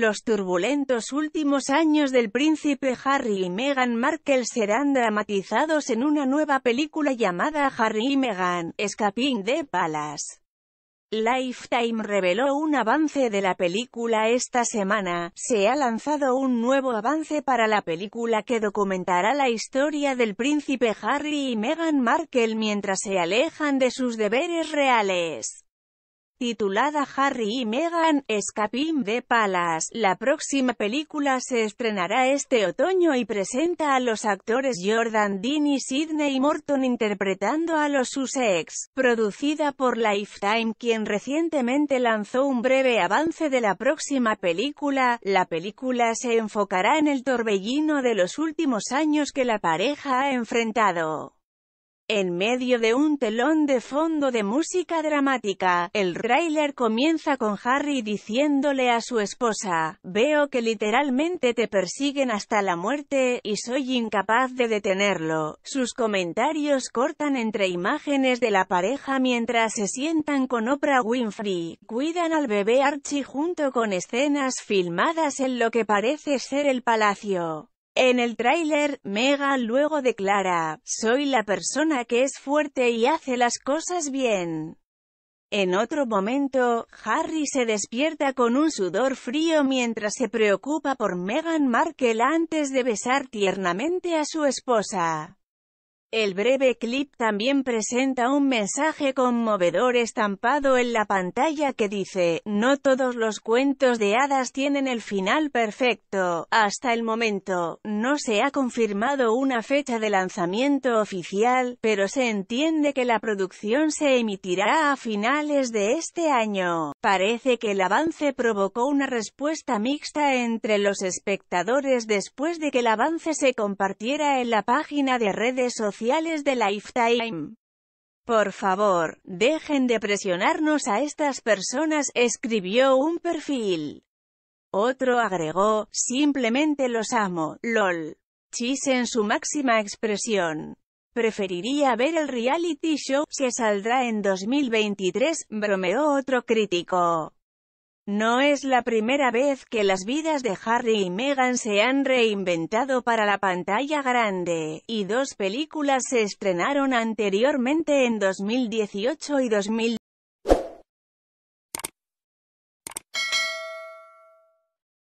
Los turbulentos últimos años del príncipe Harry y Meghan Markle serán dramatizados en una nueva película llamada Harry y Meghan, Escaping the Palace. Lifetime reveló un avance de la película esta semana, se ha lanzado un nuevo avance para la película que documentará la historia del príncipe Harry y Meghan Markle mientras se alejan de sus deberes reales titulada Harry y Meghan, Escapín de palas, La próxima película se estrenará este otoño y presenta a los actores Jordan Dean y Sidney Morton interpretando a los Sussex, producida por Lifetime quien recientemente lanzó un breve avance de la próxima película. La película se enfocará en el torbellino de los últimos años que la pareja ha enfrentado. En medio de un telón de fondo de música dramática, el trailer comienza con Harry diciéndole a su esposa, «Veo que literalmente te persiguen hasta la muerte, y soy incapaz de detenerlo». Sus comentarios cortan entre imágenes de la pareja mientras se sientan con Oprah Winfrey, cuidan al bebé Archie junto con escenas filmadas en lo que parece ser el palacio. En el tráiler, Megan luego declara, «Soy la persona que es fuerte y hace las cosas bien». En otro momento, Harry se despierta con un sudor frío mientras se preocupa por Meghan Markle antes de besar tiernamente a su esposa. El breve clip también presenta un mensaje conmovedor estampado en la pantalla que dice, no todos los cuentos de hadas tienen el final perfecto. Hasta el momento, no se ha confirmado una fecha de lanzamiento oficial, pero se entiende que la producción se emitirá a finales de este año. Parece que el avance provocó una respuesta mixta entre los espectadores después de que el avance se compartiera en la página de redes sociales de Lifetime. Por favor, dejen de presionarnos a estas personas, escribió un perfil. Otro agregó, simplemente los amo, lol. Chis en su máxima expresión. Preferiría ver el reality show, que saldrá en 2023, bromeó otro crítico. No es la primera vez que las vidas de Harry y Meghan se han reinventado para la pantalla grande, y dos películas se estrenaron anteriormente en 2018 y 2019.